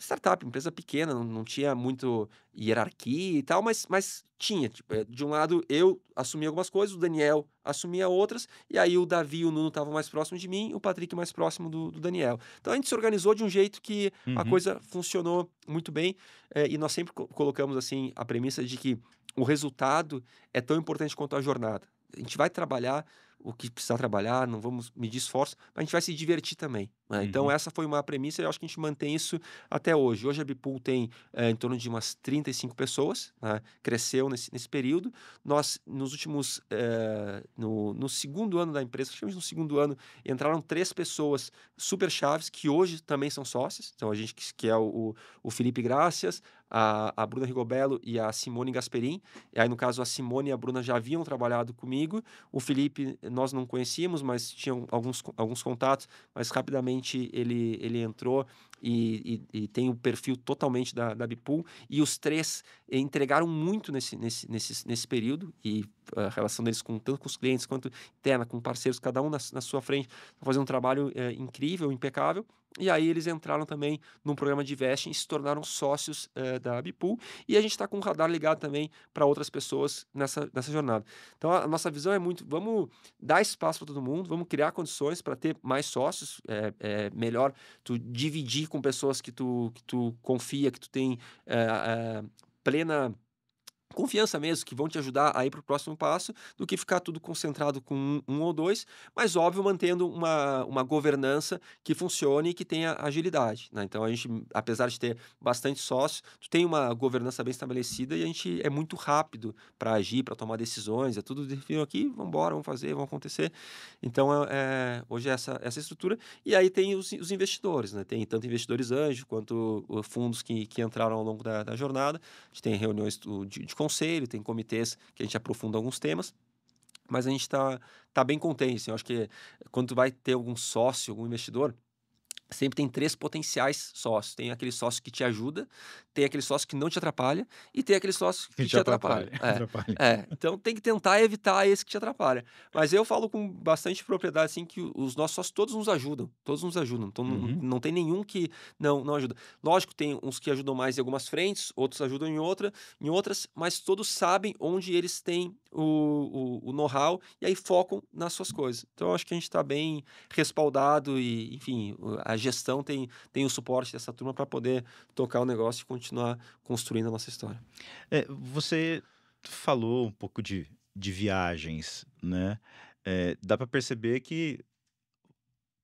startup, empresa pequena, não, não tinha muito hierarquia e tal, mas, mas tinha. Tipo, eh, de um lado, eu assumia algumas coisas, o Daniel assumia outras, e aí o Davi e o Nuno estavam mais próximos de mim, o Patrick mais próximo do, do, Daniel. Então a gente se organizou de um jeito que uhum. a coisa funcionou muito bem, é, e nós sempre co colocamos assim a premissa de que o resultado é tão importante quanto a jornada. A gente vai trabalhar o que precisar trabalhar, não vamos medir esforço, a gente vai se divertir também. Né? Então, uhum. Então, essa foi uma premissa e eu acho que a gente mantém isso até hoje. Hoje a Bipool tem é, em torno de umas 35 pessoas, né? cresceu nesse, nesse período. Nós, nos últimos, é, no, no segundo ano da empresa, praticamente no segundo ano, entraram três pessoas super chaves que hoje também são sócias. Então, a gente que, é o, o Felipe Grácias a, a Bruna Rigobello e a Simone Gasperin. E aí, no caso, a Simone e a Bruna já haviam trabalhado comigo. O Felipe nós não conhecíamos, mas tinham alguns, alguns contatos, mas rapidamente ele, ele entrou e, e, e tem o perfil totalmente da, da Bipool. E os três entregaram muito nesse, nesse, nesse, nesse período e a relação deles com tanto com os clientes quanto interna, com parceiros, cada um na, na sua frente, tá fazendo um trabalho é, incrível, impecável. E aí eles entraram também num programa de investing e se tornaram sócios eh, da Bipool. E a gente está com o radar ligado também para outras pessoas nessa, nessa jornada. Então a, nossa visão é muito: vamos dar espaço para todo mundo, vamos criar condições para ter mais sócios. É, é, melhor tu dividir com pessoas que tu, que tu confia, que tu tem eh, eh, plena confiança mesmo, que vão te ajudar a ir para o próximo passo, do que ficar tudo concentrado com um, um, ou dois, mas óbvio, mantendo uma, uma governança que funcione e que tenha agilidade. Né? Então a gente, apesar de ter bastante sócios, tu tem uma governança bem estabelecida e a gente é muito rápido para agir, para tomar decisões, é tudo definido aqui, vamos embora, vamos fazer, vamos acontecer. Então é, é, hoje é essa, essa estrutura. E aí tem os, os investidores, né? Tem tanto investidores anjo quanto uh, fundos que, que entraram ao longo da, da jornada. A gente tem reuniões de, de conselho, tem comitês que a gente aprofunda alguns temas, mas a gente está tá bem contente. Assim, eu acho que quando vai ter algum sócio, algum investidor, sempre tem três potenciais sócios. Tem aquele sócio que te ajuda, tem aquele sócio que não te atrapalha e tem aquele sócio que, que te, te, atrapalha. atrapalha. É, atrapalha. É. Então tem que tentar evitar esse que te atrapalha. Mas eu falo com bastante propriedade assim que os nossos sócios todos nos ajudam, todos nos ajudam. Então uhum. não, não tem nenhum que não não ajuda. Lógico tem uns que ajudam mais em algumas frentes, outros ajudam em outra, em outras, mas todos sabem onde eles têm o, o, o know-how e aí focam nas suas coisas. Então acho que a gente está bem respaldado e enfim a gestão tem tem o suporte dessa turma para poder tocar o negócio e continuar construindo a nossa história. É, você falou um pouco de, de viagens, né? É, dá para perceber que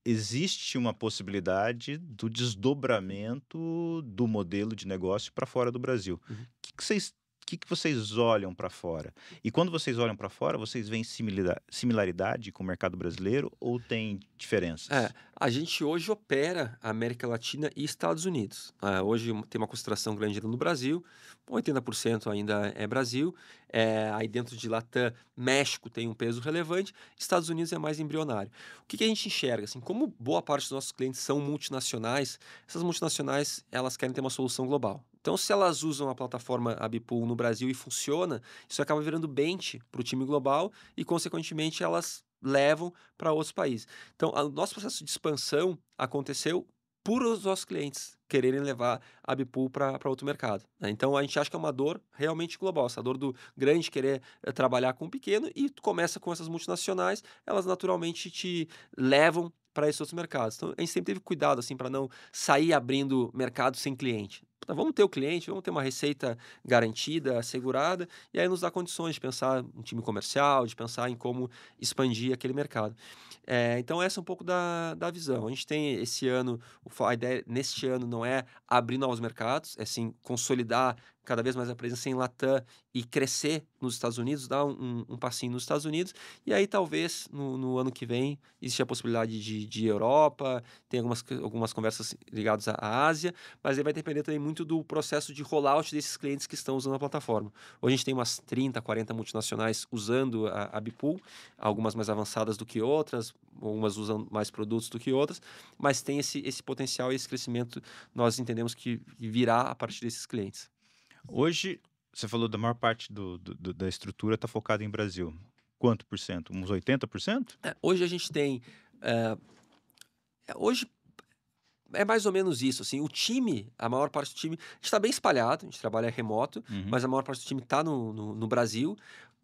existe uma possibilidade do desdobramento do modelo de negócio para fora do Brasil. O uhum. que, que vocês que, que vocês olham para fora? E quando vocês olham para fora, vocês veem similaridade com o mercado brasileiro ou tem diferenças? É, a gente hoje opera a América Latina e Estados Unidos. Né? hoje tem uma concentração grande no Brasil, 80% ainda é Brasil. É, aí dentro de Latam, México tem um peso relevante, Estados Unidos é mais embrionário. O que, que, a gente enxerga? Assim, como boa parte dos nossos clientes são multinacionais, essas multinacionais elas querem ter uma solução global. Então, se elas usam a plataforma Abipool no Brasil e funciona, isso acaba virando bench para o time global e, consequentemente, elas levam para outros países. Então, o nosso processo de expansão aconteceu por os nossos clientes quererem levar a Bipool para outro mercado. Né? Então a gente acha que é uma dor realmente global, essa dor do grande querer eh, trabalhar com o pequeno e tu começa com essas multinacionais, elas naturalmente te levam para esses outros mercados. Então a gente sempre teve cuidado assim para não sair abrindo mercado sem cliente. Puta, tá, vamos ter o cliente, vamos ter uma receita garantida, assegurada, e aí nos dá condições de pensar um time comercial, de pensar em como expandir aquele mercado. É, então, essa é um pouco da, da visão. A gente tem esse ano, a ideia neste ano não é abrir novos mercados, é sim consolidar cada vez mais a presença em Latam e crescer nos Estados Unidos, dar um, um passinho nos Estados Unidos. E aí, talvez, no, no ano que vem, existe a possibilidade de, de Europa, tem algumas, algumas conversas ligadas à Ásia, mas aí vai depender também muito do processo de rollout desses clientes que estão usando a plataforma. Hoje a gente tem umas 30, 40 multinacionais usando a, a Bipool, algumas mais avançadas do que outras, algumas usam mais produtos do que outras, mas tem esse, esse potencial e esse crescimento, nós entendemos que virá a partir desses clientes. Hoje, você falou da maior parte do, do, da estrutura está focada em Brasil. Quanto por cento? Uns 80%? É, hoje a gente tem. Eh, é, hoje é mais ou menos isso. Assim, o time, a maior parte do time, está bem espalhado, a gente trabalha remoto, uhum. mas a maior parte do time está no, no, no, Brasil.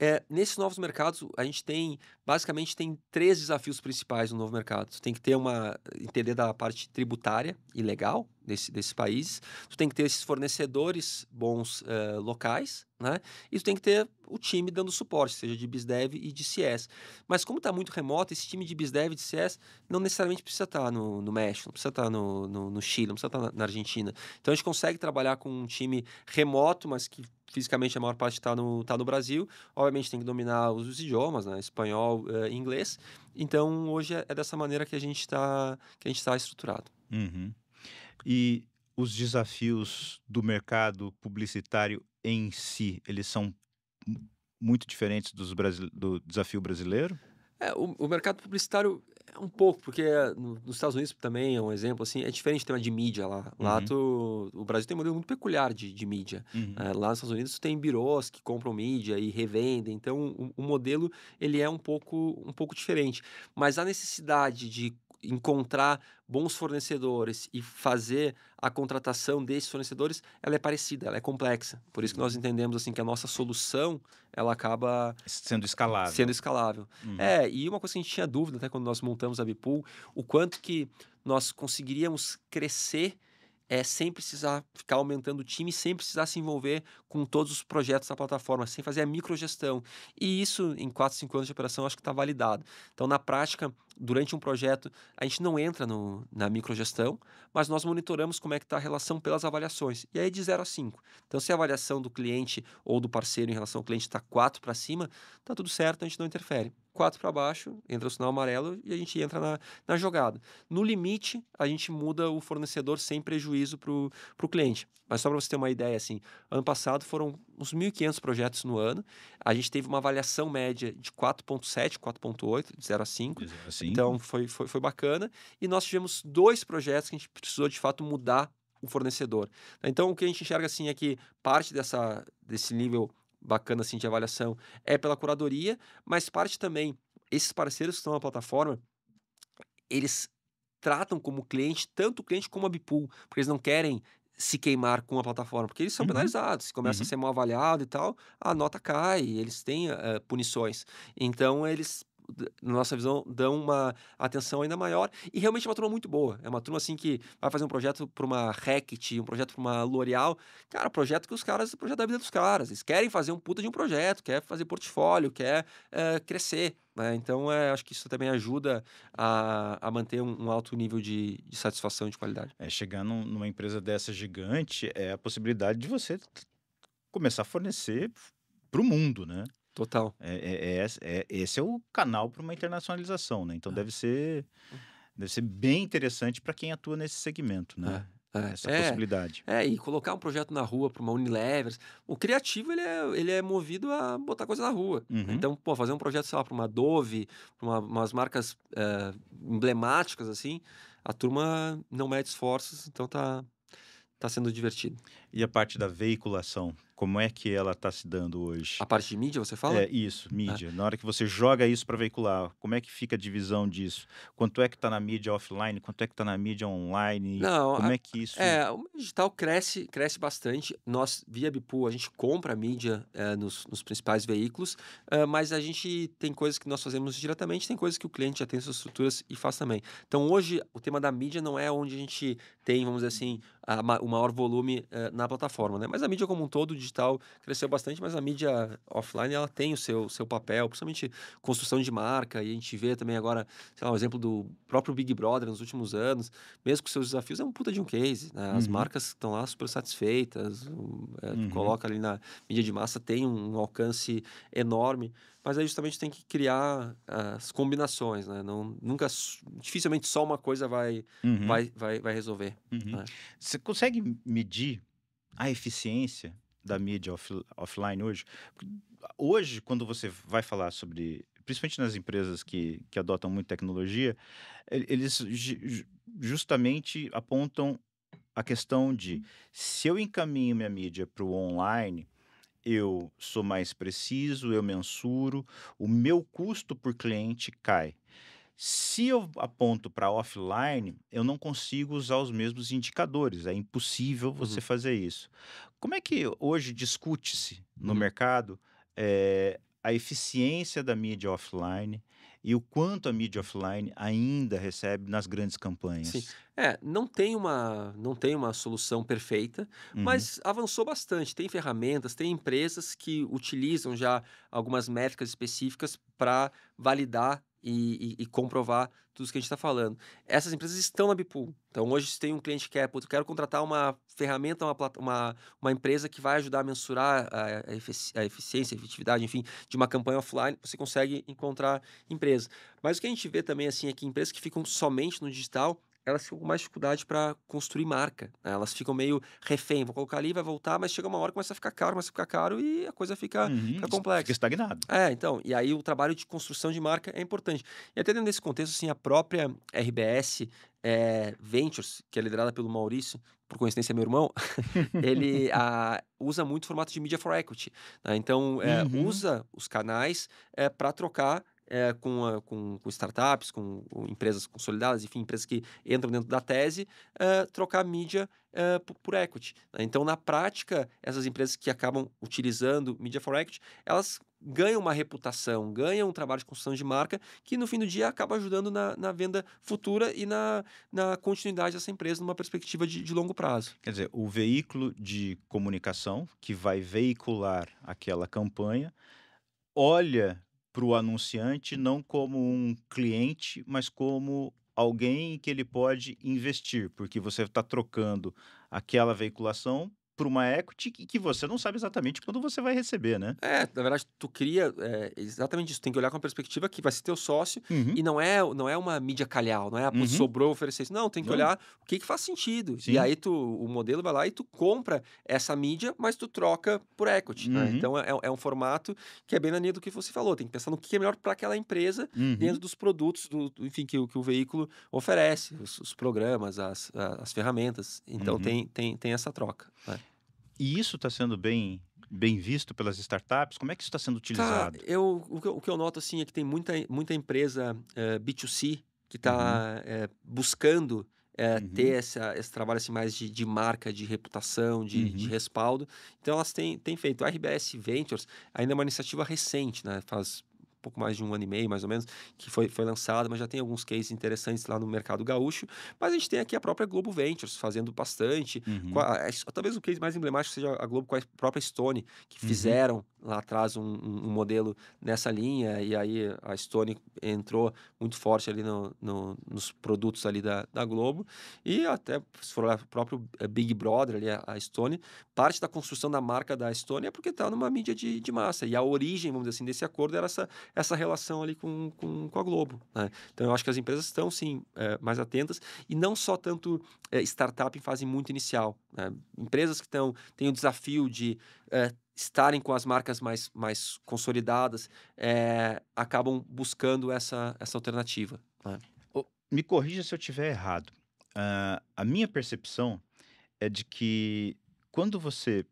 É, nesses novos mercados, a gente tem, basicamente, tem três desafios principais no novo mercado. Tu tem que ter uma, entender da parte tributária e legal desse, desses países, tu tem que ter esses fornecedores bons uh, locais, né? E tu tem que ter o time dando suporte, seja de BizDev e de CS. Mas como está muito remoto, esse time de BizDev e de CS não necessariamente precisa estar tá no, no, México, não precisa estar tá no, no, no, Chile, não precisa estar tá na, na Argentina. Então a gente consegue trabalhar com um time remoto, mas que fisicamente a maior parte está no, tá no Brasil. Obviamente tem que dominar os, os idiomas, né? espanhol e eh, inglês. Então hoje é, é, dessa maneira que a gente está tá estruturado. Uhum. E os desafios do mercado publicitário em si, eles são muito diferentes dos do desafio brasileiro? É, o, o mercado publicitário é um pouco, porque eh, nos Estados Unidos também é um exemplo, assim, é diferente o tema de mídia lá. Lá uhum. tu, o Brasil tem um modelo muito peculiar de, de mídia. Uhum. É, lá nos Estados Unidos tem birôs que compram mídia e revendem, então o, o modelo ele é um pouco, um pouco diferente. Mas a necessidade de encontrar bons fornecedores e fazer a contratação desses fornecedores, ela é parecida, ela é complexa. Por isso que nós uhum. entendemos assim que a nossa solução, ela acaba sendo escalável. Sendo escalável. Uhum. É, e uma coisa que a gente tinha dúvida até quando nós montamos a Bipool, o quanto que nós conseguiríamos crescer é, sem precisar ficar aumentando o time, sem precisar se envolver com todos os projetos da plataforma, sem fazer a microgestão. E isso, em 4, 5 anos de operação, acho que está validado. Então, na prática, durante um projeto, a gente não entra no, na microgestão, mas nós monitoramos como é que está a relação pelas avaliações. E aí é de 0 a 5. Então, se a avaliação do cliente ou do parceiro em relação ao cliente está 4 para cima, está tudo certo, a gente não interfere. 4 para baixo, entra o sinal amarelo e a gente entra na, na jogada. No limite, a gente muda o fornecedor sem prejuízo para o cliente. Mas só para você ter uma ideia, assim, ano passado foram uns 1.500 projetos no ano, a gente teve uma avaliação média de 4.7, 4.8, de 0 a 5. 0 a 5. Então uhum. foi, foi, foi bacana. E nós tivemos dois projetos que a gente precisou de fato mudar o fornecedor. Né? Então o que a gente enxerga assim é que parte dessa, desse nível bacana assim, de avaliação é pela curadoria, mas parte também, esses parceiros que estão na plataforma, eles tratam como cliente, tanto o cliente como a Bipool, porque eles não querem se queimar com a plataforma, porque eles são uhum. penalizados, se começa uhum. a ser mal avaliado e tal, a nota cai, eles têm uh, punições. Então, eles na nossa visão, dão uma atenção ainda maior. E realmente é uma turma muito boa. É uma turma assim que vai fazer um projeto para uma Hackett, um projeto para uma L'Oréal. Cara, projeto que os caras, projeto da vida dos caras. Eles querem fazer um puta de um projeto, quer fazer portfólio, quer eh, crescer. Né? Então, é, acho que isso também ajuda a, a manter um, um alto nível de, de satisfação e de qualidade. É, chegar num, numa empresa dessa gigante é a possibilidade de você começar a fornecer para o mundo, né? Total. É, é, é, esse é, é o canal para uma internacionalização, né? Então é. deve ser hum. deve ser bem interessante para quem atua nesse segmento, né? É, é, essa é, possibilidade. É, e colocar um projeto na rua para uma Unilever. O criativo, ele é, ele é movido a botar coisa na rua. Uhum. Então, pô, fazer um projeto, sei lá, para uma Dove, para uma, umas marcas é, emblemáticas, assim, a turma não mede esforços, então tá, tá sendo divertido. E a parte da veiculação? como é que ela está se dando hoje? A parte de mídia, você fala? É, isso, ah. mídia. Na hora que você joga isso para veicular, como é que fica a divisão disso? Quanto é que está na mídia offline? Quanto é que está na mídia online? Não, como a, é que isso... É, o digital cresce, cresce bastante. Nós, via Bipool, a gente compra mídia é, nos, nos, principais veículos, é, mas a gente tem coisas que nós fazemos diretamente, tem coisas que o cliente já tem suas estruturas e faz também. Então, hoje, o tema da mídia não é onde a gente tem, vamos dizer assim, a, o maior volume é, na plataforma, né? Mas a mídia como um todo, digital cresceu bastante, mas a mídia offline ela tem o seu, seu papel, principalmente construção de marca, e a gente vê também agora, sei lá, o exemplo do próprio Big Brother nos últimos anos, mesmo com seus desafios, é um puta de um case, né? As uhum. marcas estão lá super satisfeitas, é, uhum. coloca ali na mídia de massa, tem um alcance enorme, mas aí justamente tem que criar ah, as combinações, né? Não, nunca, dificilmente só uma coisa vai, uhum. vai, vai, vai resolver. Uhum. Né? Você consegue medir a eficiência da mídia off, offline hoje. Hoje, quando você vai falar sobre, principalmente nas empresas que, que adotam muito tecnologia, eles justamente apontam a questão de uhum. se eu encaminho minha mídia para o online, eu sou mais preciso, eu mensuro, o meu custo por cliente cai. Se eu aponto para offline, eu não consigo usar os mesmos indicadores, é impossível você uhum. fazer isso. Como é que hoje discute-se no uhum. mercado é, a eficiência da mídia offline e o quanto a mídia offline ainda recebe nas grandes campanhas. Sim. É, não tem uma, não tem uma solução perfeita, uhum. mas avançou bastante. Tem ferramentas, tem empresas que utilizam já algumas métricas específicas para validar e, e, e, comprovar tudo o que a gente está falando. Essas empresas estão na Bipool. Então, hoje, se tem um cliente que quer, quero contratar uma ferramenta, uma, uma, uma empresa que vai ajudar a mensurar a, a, efici a eficiência, a efetividade, enfim, de uma campanha offline, você consegue encontrar empresas. Mas o que a gente vê também, assim, é que empresas que ficam somente no digital, elas ficam com mais dificuldade para construir marca. Né? Elas ficam meio refém, vou colocar ali, vai voltar, mas chega uma hora que começa a ficar caro, começa a ficar caro e a coisa fica, uhum, fica complexa. Fica estagnado. É, então, e aí o trabalho de construção de marca é importante. E até dentro desse contexto, assim, a própria RBS é, eh, Ventures, que é liderada pelo Maurício, por coincidência meu irmão, ele a, usa muito o formato de Media for Equity. Né? Então, é, uhum. usa os canais é, eh, para trocar é, com, a, com, com, startups, com, com, empresas consolidadas, enfim, empresas que entram dentro da tese, é, trocar mídia é, eh, por, por, equity. Né? Então, na prática, essas empresas que acabam utilizando mídia for equity, elas ganham uma reputação, ganham um trabalho de construção de marca que no fim do dia acaba ajudando na, na venda futura e na, na continuidade dessa empresa numa perspectiva de, de, longo prazo. Quer dizer, o veículo de comunicação que vai veicular aquela campanha olha para o anunciante não como um cliente, mas como alguém que ele pode investir, porque você está trocando aquela veiculação para uma equity que você não sabe exatamente quando você vai receber, né? É, na verdade, tu cria é, exatamente isso. Tem que olhar com a perspectiva que vai ser teu sócio uhum. e não é, não é uma mídia calhau, não é a ah, uhum. sobrou oferecer isso. Não, tem que olhar o que, que faz sentido. Sim. E aí tu, o modelo vai lá e tu compra essa mídia, mas tu troca por equity. Né? Uhum. Né? Então é, é, um formato que é bem na linha do que você falou. Tem que pensar no que é melhor para aquela empresa uhum. dentro dos produtos, do, do enfim, que, que, o veículo oferece, os, os programas, as, as ferramentas. Então uhum. tem, tem, tem essa troca. Né? E isso está sendo bem bem visto pelas startups? Como é que isso está sendo utilizado? Tá, eu, o que, eu, o, que, eu noto assim, é que tem muita, muita empresa é, eh, B2C que está uhum. é, buscando é, uhum. ter essa, esse trabalho assim, mais de, de marca, de reputação, de, uhum. de, respaldo. Então, elas têm, têm feito. A RBS Ventures ainda é uma iniciativa recente, né? faz pouco mais de um ano e meio, mais ou menos, que foi, foi lançada, mas já tem alguns cases interessantes lá no mercado gaúcho. Mas a gente tem aqui a própria Globo Ventures fazendo bastante. Uhum. A, é, talvez o case mais emblemático seja a Globo com a própria Stone, que uhum. fizeram lá atrás um, um, modelo nessa linha e aí a Stone entrou muito forte ali no, no, nos produtos ali da, da Globo e até se for o próprio eh, Big Brother ali a, a Stone parte da construção da marca da Stone é porque está numa mídia de, de massa e a origem vamos dizer assim desse acordo era essa, essa relação ali com, com, com a Globo né? então eu acho que as empresas estão sim é, mais atentas e não só tanto é, startup em fase muito inicial né? empresas que estão têm o desafio de é, estarem com as marcas mais, mais consolidadas, é, acabam buscando essa, essa alternativa. Né? Me corrija se eu estiver errado. Uh, a minha percepção é de que quando você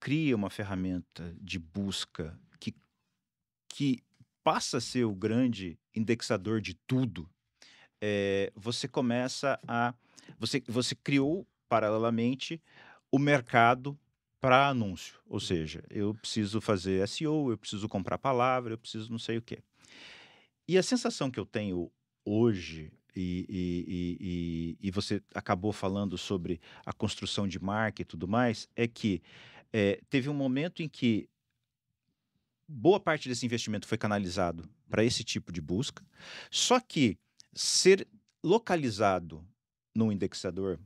cria uma ferramenta de busca que, que passa a ser o grande indexador de tudo, é, você começa a. Você, você criou paralelamente o mercado para anúncio. Ou seja, eu preciso fazer SEO, eu preciso comprar palavra, eu preciso não sei o quê. E a sensação que eu tenho hoje, e, e, e, e você acabou falando sobre a construção de marca e tudo mais, é que é, teve um momento em que boa parte desse investimento foi canalizado para esse tipo de busca, só que ser localizado num indexador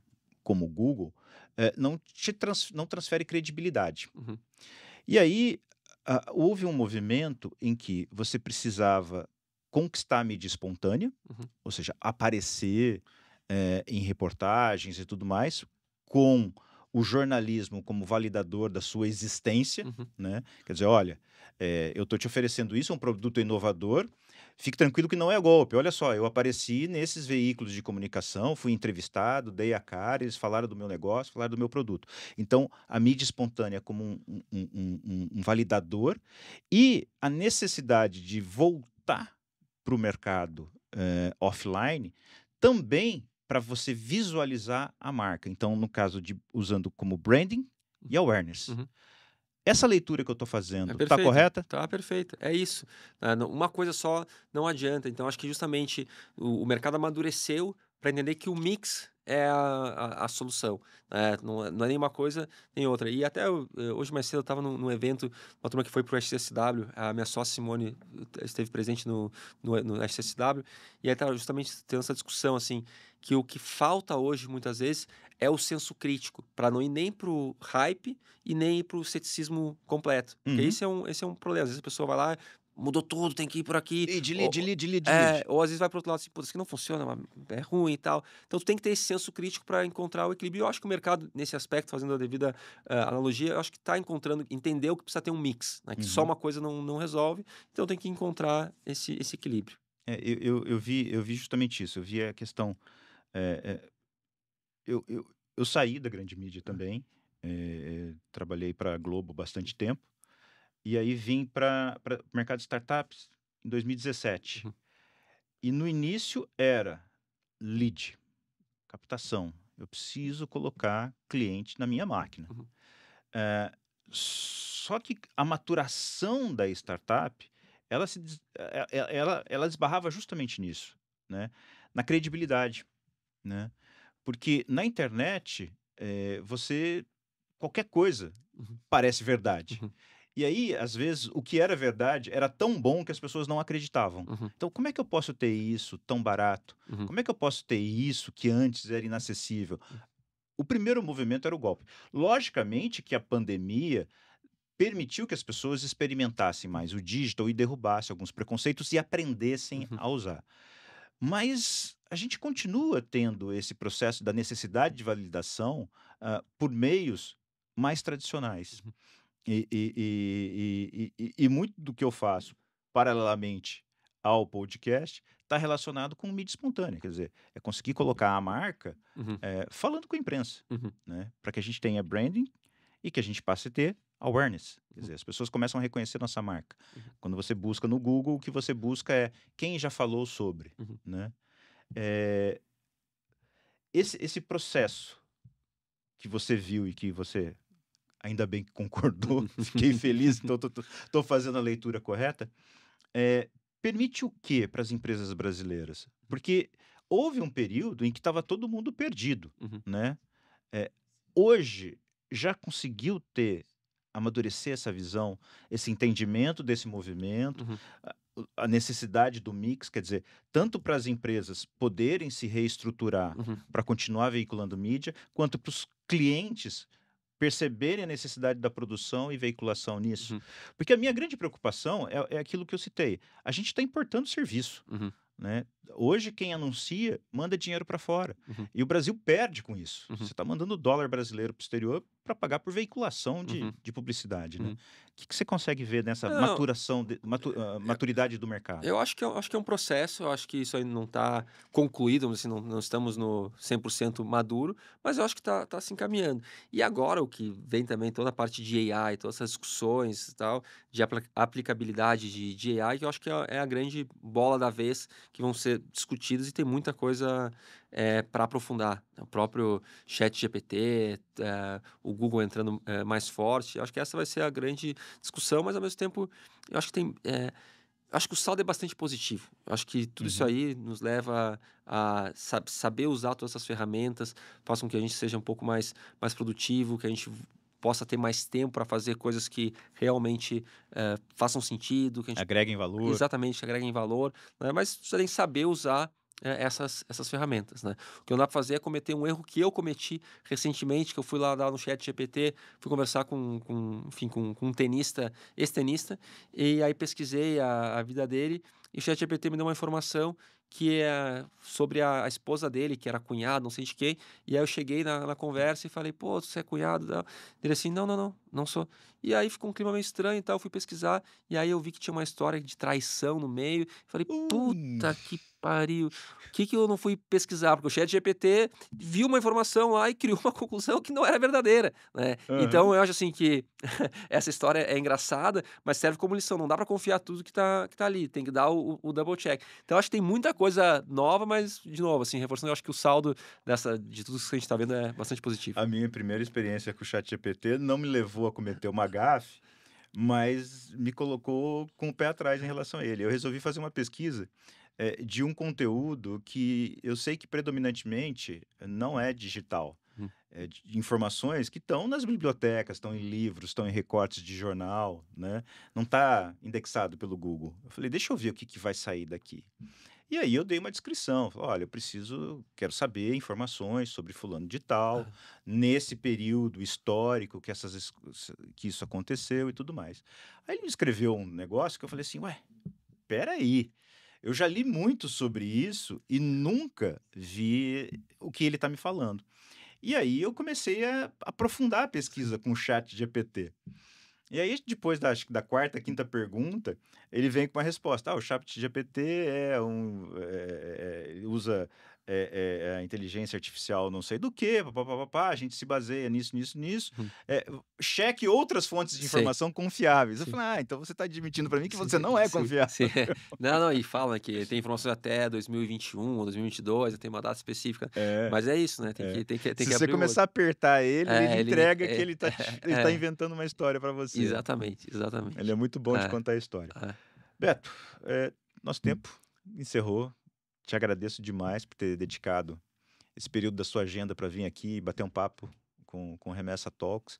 como o Google eh, não, te trans, não transfere credibilidade. Uhum. E aí uh, houve um movimento em que você precisava conquistar a mídia espontânea, uhum. ou seja, aparecer é, em reportagens e tudo mais, com o jornalismo como validador da sua existência, uhum. né? Quer dizer, olha, é, eu estou te oferecendo isso, é um produto inovador, fique tranquilo que não é golpe. Olha só, eu apareci nesses veículos de comunicação, fui entrevistado, dei a cara, eles falaram do meu negócio, falaram do meu produto. Então, a mídia espontânea como um, um, um, um validador e a necessidade de voltar para o mercado eh, offline também para você visualizar a marca. Então, no caso de usando como branding e uhum. awareness. Uhum. Essa leitura que eu estou fazendo está é tá correta? Está perfeita, é isso. Né? Uma coisa só não adianta. Então, acho que justamente o mercado amadureceu para entender que o mix é a, a, a solução. Né? Não, é, não é nenhuma coisa nem outra. E até eu, eh, hoje mais cedo eu estava num, num, evento, uma turma que foi para o SCSW, a minha sócia Simone eh, esteve presente no, no, no SCSW, e aí estava tá justamente tendo essa discussão assim, que o que falta hoje muitas vezes é o senso crítico, para não ir nem pro hype e nem pro ceticismo completo. Uhum. Porque esse é, um, esse é um problema. Às vezes a pessoa vai lá, mudou tudo, tem que ir por aqui. de lead, ou, lead, lead, é, Ou às vezes vai pro outro lado assim, pô, isso aqui não funciona, é ruim e tal. Então tu tem que ter esse senso crítico para encontrar o equilíbrio. Eu acho que o mercado, nesse aspecto, fazendo a devida uh, analogia, eu acho que está encontrando, entendeu que precisa ter um mix, né? Que uhum. só uma coisa não, não resolve. Então tem que encontrar esse, esse equilíbrio. É, eu, eu, eu, vi, eu vi justamente isso, eu vi a questão. É, é, eu, eu, eu saí da grande mídia também, trabalhei para a Globo bastante tempo e aí vim para o mercado de startups em 2017. Uhum. E no início era lead, captação. Eu preciso colocar cliente na minha máquina. Uhum. É, só que a maturação da startup, ela, se, eh, eh, ela, ela desbarrava justamente nisso, né? Na credibilidade, né? Porque na internet, é, você... Qualquer coisa uhum. parece verdade. Uhum. E aí, às vezes, o que era verdade era tão bom que as pessoas não acreditavam. Uhum. Então, como é que eu posso ter isso tão barato? Uhum. Como é que eu posso ter isso que antes era inacessível? O primeiro movimento era o golpe. Logicamente que a pandemia permitiu que as pessoas experimentassem mais o digital e derrubassem alguns preconceitos e aprendessem uhum. a usar. Mas a gente continua tendo esse processo da necessidade de validação uh, por meios mais tradicionais. Uhum. E, e, e, e, muito do que eu faço paralelamente ao podcast está relacionado com mídia espontânea, quer dizer, é conseguir colocar a marca uhum. é, falando com a imprensa, uhum. né? Para que a gente tenha branding e que a gente passe a ter awareness. Quer dizer, as pessoas começam a reconhecer nossa marca. Uhum. Quando você busca no Google, o que você busca é quem já falou sobre, uhum. né? É... Esse, esse processo que você viu e que você ainda bem que concordou, fiquei feliz, então estou fazendo a leitura correta. É, permite o que para as empresas brasileiras? Porque houve um período em que estava todo mundo perdido, uhum. né? É, hoje já conseguiu ter amadurecer essa visão, esse entendimento desse movimento, uhum. a, a, necessidade do mix, quer dizer, tanto para as empresas poderem se reestruturar uhum. para continuar veiculando mídia, quanto para os clientes perceberem a necessidade da produção e veiculação nisso. Uhum. Porque a minha grande preocupação é, é aquilo que eu citei. A gente está importando serviço. Uhum. Né? Hoje, quem anuncia manda dinheiro para fora. Uhum. E o Brasil perde com isso. Uhum. Você está mandando dólar brasileiro para o exterior para pagar por veiculação de, uhum. de publicidade, né? Uhum. O uhum. que, que, você consegue ver nessa não, maturação, de, matu, uh, maturidade do mercado? Eu acho, que, eu é acho que é um processo, eu acho que isso ainda não está concluído, assim, não, não, estamos no 100% maduro, mas eu acho que está tá se encaminhando. E agora o que vem também toda a parte de AI, todas essas discussões e tal, de apl aplicabilidade de, de AI, que eu acho que é, é a grande bola da vez que vão ser discutidas e tem muita coisa é, para aprofundar. O próprio chat GPT, é, o Google entrando é, mais forte. Eu acho que essa vai ser a grande discussão, mas ao mesmo tempo, eu acho que tem. É, acho que o saldo é bastante positivo. Eu acho que tudo uhum. isso aí nos leva a, a saber usar todas essas ferramentas, façam com que a gente seja um pouco mais, mais produtivo, que a gente possa ter mais tempo para fazer coisas que realmente é, façam sentido. Que a gente... Agreguem valor. Exatamente, agreguem valor. Né? Mas precisa saber usar é, essas, essas ferramentas, né? O que não dá para fazer é cometer um erro que eu cometi recentemente, que eu fui lá dar no chat GPT, fui conversar com, com enfim, com, com um tenista, ex-tenista, e aí pesquisei a, a vida dele, e o chat GPT me deu uma informação que é sobre a, a, esposa dele, que era cunhado, não sei de quem. E aí eu cheguei na, na conversa e falei, pô, você é cunhado? Ele assim, não, não, não não sou. E aí ficou um clima meio estranho e tal. Eu fui pesquisar e aí eu vi que tinha uma história de traição no meio. Falei, puta que pariu. O que, que eu não fui pesquisar? Porque o chat GPT viu uma informação lá e criou uma conclusão que não era verdadeira, né? Uhum. Então eu acho assim que essa história é engraçada, mas serve como lição. Não dá para confiar tudo que tá, que tá ali. Tem que dar o, o double check. Então acho que tem muita coisa nova, mas de novo, assim, reforçando, eu acho que o saldo dessa, de tudo que a gente tá vendo é bastante positivo. A minha primeira experiência com o chat GPT não me levou a cometer uma gafe, mas me colocou com o pé atrás em relação a ele. Eu resolvi fazer uma pesquisa é, de um conteúdo que eu sei que predominantemente não é digital. Hum. É, de informações que estão nas bibliotecas, estão em livros, estão em recortes de jornal, né? Não está indexado pelo Google. Eu falei, deixa eu ver o que, que vai sair daqui. E aí eu dei uma descrição, falei, olha, eu preciso, quero saber informações sobre fulano de tal, ah. nesse período histórico que, essas, que isso aconteceu e tudo mais. Aí ele me escreveu um negócio que eu falei assim, ué, peraí, eu já li muito sobre isso e nunca vi o que ele está me falando. E aí eu comecei a aprofundar a pesquisa com o chat GPT. E aí, depois da, da quarta, quinta pergunta, ele vem com uma resposta. Ah, o ChatGPT é um, é, é, é usa é, é, é, a inteligência artificial não sei do que, papapá, a gente se baseia nisso, nisso, nisso. Hum. É, cheque outras fontes de informação confiáveis. Eu falei, ah, então você está admitindo para mim que você não é confiável. Sim. Não, não, e fala que tem informações até 2021 2022, tem uma data específica. É, Mas é isso, né? Tem é. que, tem que, tem se que você começar a apertar ele, ele entrega ele, que ele está tá, tá inventando uma história para você. Exatamente, exatamente. Ele é muito bom de contar a história. Beto, nosso hum. tempo encerrou te agradeço demais por ter dedicado esse período da sua agenda para vir aqui e bater um papo com, com Remessa Talks.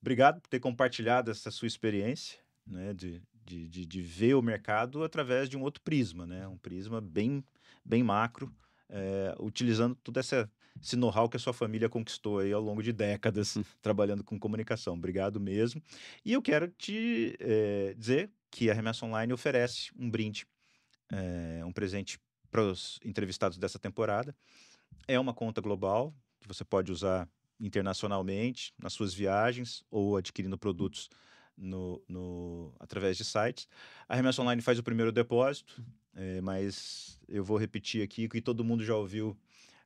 Obrigado por ter compartilhado essa sua experiência, né, de, de, de, de, ver o mercado através de um outro prisma, né, um prisma bem, bem macro, é, utilizando toda essa esse know-how que a sua família conquistou aí ao longo de décadas hum. trabalhando com comunicação. Obrigado mesmo. E eu quero te é, dizer que a Remessa Online oferece um brinde, é, um presente para os entrevistados dessa temporada. É uma conta global que você pode usar internacionalmente nas suas viagens ou adquirindo produtos no, no, através de sites. A Remessa Online faz o primeiro depósito, é, mas eu vou repetir aqui que todo mundo já ouviu,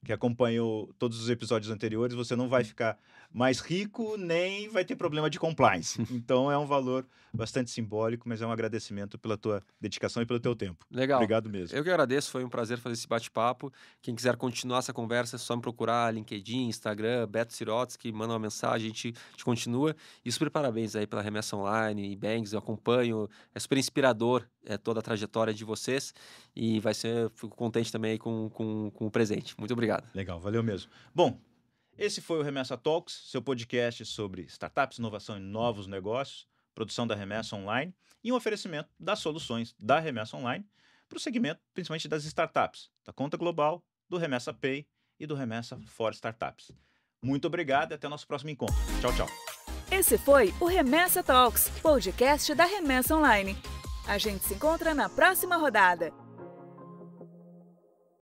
que acompanhou todos os episódios anteriores, você não vai ficar mais rico, nem vai ter problema de compliance. Então é um valor bastante simbólico, mas é um agradecimento pela tua dedicação e pelo teu tempo. Legal. Obrigado mesmo. Eu que agradeço, foi um prazer fazer esse bate-papo. Quem quiser continuar essa conversa, é só me procurar LinkedIn, Instagram, Beto que manda uma mensagem, a gente, a gente continua. E super parabéns aí pela remessa online e banks, eu acompanho, é super inspirador é, toda a trajetória de vocês e vai ser, fico contente também com, com, com o presente. Muito obrigado. Legal, valeu mesmo. Bom, esse foi o Remessa Talks, seu podcast sobre startups, inovação e novos negócios, produção da Remessa Online e um oferecimento das soluções da Remessa Online para o segmento principalmente das startups, da conta global, do Remessa Pay e do Remessa for Startups. Muito obrigado e até nosso próximo encontro. Tchau, tchau. Esse foi o Remessa Talks, podcast da Remessa Online. A gente se encontra na próxima rodada.